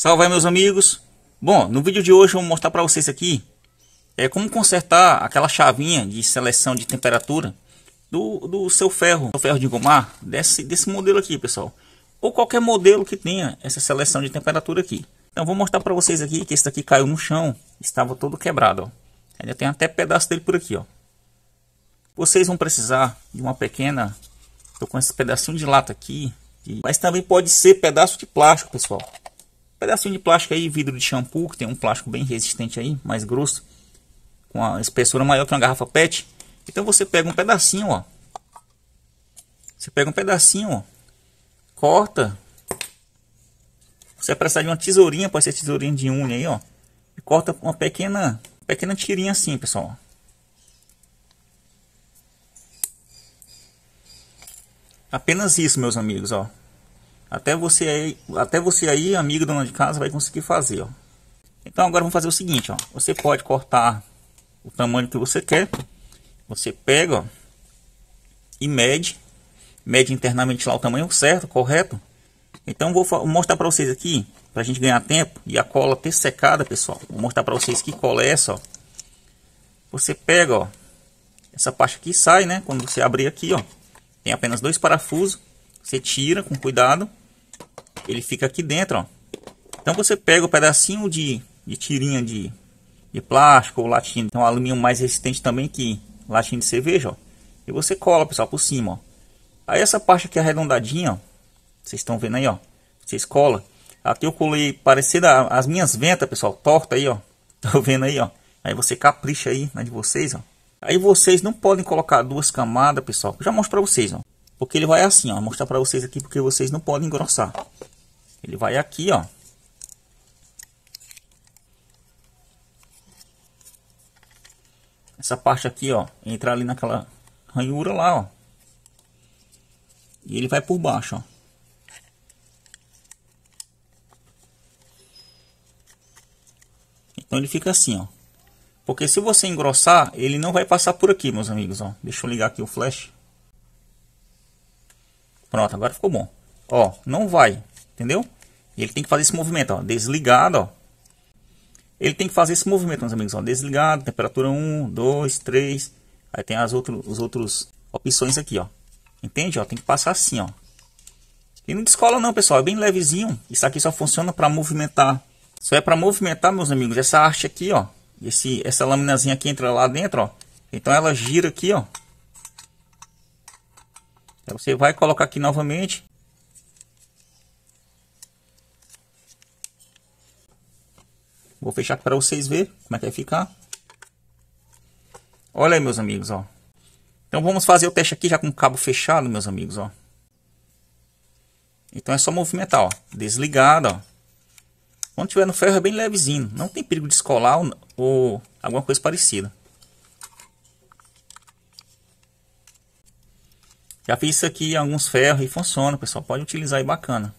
Salve aí, meus amigos! Bom, no vídeo de hoje eu vou mostrar para vocês aqui é, como consertar aquela chavinha de seleção de temperatura do, do seu ferro, do ferro de engomar, desse, desse modelo aqui, pessoal. Ou qualquer modelo que tenha essa seleção de temperatura aqui. Então vou mostrar para vocês aqui que esse daqui caiu no chão, estava todo quebrado, Ainda tem até pedaço dele por aqui, ó. Vocês vão precisar de uma pequena, tô com esse pedacinho de lata aqui, mas também pode ser pedaço de plástico, pessoal pedacinho de plástico aí, vidro de shampoo, que tem um plástico bem resistente aí, mais grosso, com a espessura maior que uma garrafa PET. Então você pega um pedacinho, ó. Você pega um pedacinho, ó. Corta. Você vai precisar de uma tesourinha, pode ser tesourinha de unha aí, ó. E corta uma pequena, pequena tirinha assim, pessoal. Apenas isso, meus amigos, ó. Até você aí, até você aí, amigo dona de casa, vai conseguir fazer, ó. Então agora vamos fazer o seguinte, ó. Você pode cortar o tamanho que você quer. Você pega, ó, e mede. Mede internamente lá o tamanho certo, correto? Então vou mostrar para vocês aqui, para a gente ganhar tempo e a cola ter secada, pessoal. Vou mostrar para vocês que cola é essa, ó. Você pega, ó. Essa parte aqui sai, né? Quando você abrir aqui, ó. Tem apenas dois parafusos. Você tira com cuidado. Ele fica aqui dentro, ó. Então você pega um pedacinho de, de tirinha de, de plástico ou latinha. Então alumínio mais resistente também que latinha de cerveja, ó. E você cola, pessoal, por cima, ó. Aí essa parte aqui arredondadinha, ó. Vocês estão vendo aí, ó. Vocês colam. Aqui eu colei parecida as minhas ventas, pessoal. Torta aí, ó. Tô vendo aí, ó. Aí você capricha aí na né, de vocês, ó. Aí vocês não podem colocar duas camadas, pessoal. Eu já mostro pra vocês, ó. Porque ele vai assim, ó. Mostrar pra vocês aqui, porque vocês não podem engrossar. Ele vai aqui, ó. Essa parte aqui, ó. entrar ali naquela ranhura lá, ó. E ele vai por baixo, ó. Então ele fica assim, ó. Porque se você engrossar, ele não vai passar por aqui, meus amigos, ó. Deixa eu ligar aqui o flash. Pronto, agora ficou bom. Ó, não vai, entendeu? Ele tem que fazer esse movimento, ó, desligado, ó. Ele tem que fazer esse movimento, meus amigos, ó, desligado, temperatura 1, 2, 3. Aí tem as outras os outros opções aqui, ó. Entende, ó? Tem que passar assim, ó. E não descola não, pessoal, é bem levezinho. Isso aqui só funciona para movimentar. Só é para movimentar, meus amigos, essa arte aqui, ó. Esse, essa laminazinha aqui entra lá dentro, ó. Então ela gira aqui, ó. Então, você vai colocar aqui novamente. Vou fechar para vocês verem como é que vai ficar. Olha aí, meus amigos, ó. Então vamos fazer o teste aqui já com o cabo fechado, meus amigos, ó. Então é só movimentar, ó. Desligado, ó. Quando tiver no ferro é bem levezinho. Não tem perigo de descolar ou, ou alguma coisa parecida. Já fiz isso aqui em alguns ferros e funciona, pessoal. Pode utilizar aí bacana.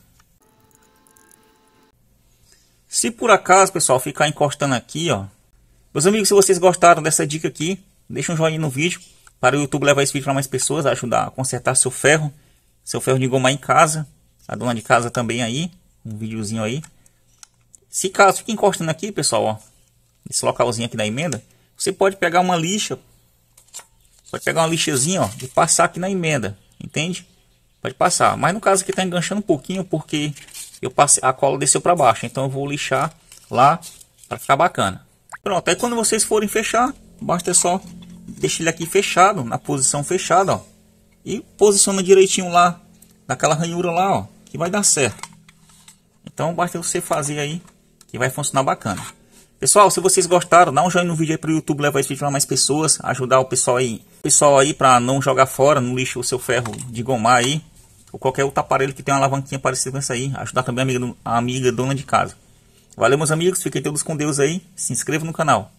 Se por acaso, pessoal, ficar encostando aqui, ó. Meus amigos, se vocês gostaram dessa dica aqui, deixa um joinha no vídeo. Para o YouTube levar esse vídeo para mais pessoas, ajudar a consertar seu ferro. Seu ferro de goma em casa. A dona de casa também aí. Um videozinho aí. Se caso fica encostando aqui, pessoal, ó. Nesse localzinho aqui da emenda. Você pode pegar uma lixa, Pode pegar uma lixezinha, ó, e passar aqui na emenda, entende? Pode passar, mas no caso aqui tá enganchando um pouquinho porque eu passei, a cola desceu para baixo, então eu vou lixar lá para ficar bacana. Pronto, aí quando vocês forem fechar, basta só deixar ele aqui fechado, na posição fechada, ó. E posiciona direitinho lá, naquela ranhura lá, ó, que vai dar certo. Então basta você fazer aí, que vai funcionar bacana. Pessoal, se vocês gostaram, dá um joinha no vídeo aí pro YouTube levar esse vídeo para mais pessoas, ajudar o pessoal aí Pessoal, aí para não jogar fora no lixo o seu ferro de gomar aí, ou qualquer outro aparelho que tenha uma alavanquinha parecida com essa aí, ajudar também a amiga, a amiga dona de casa. Valeu, meus amigos, fiquem todos com Deus aí, se inscreva no canal.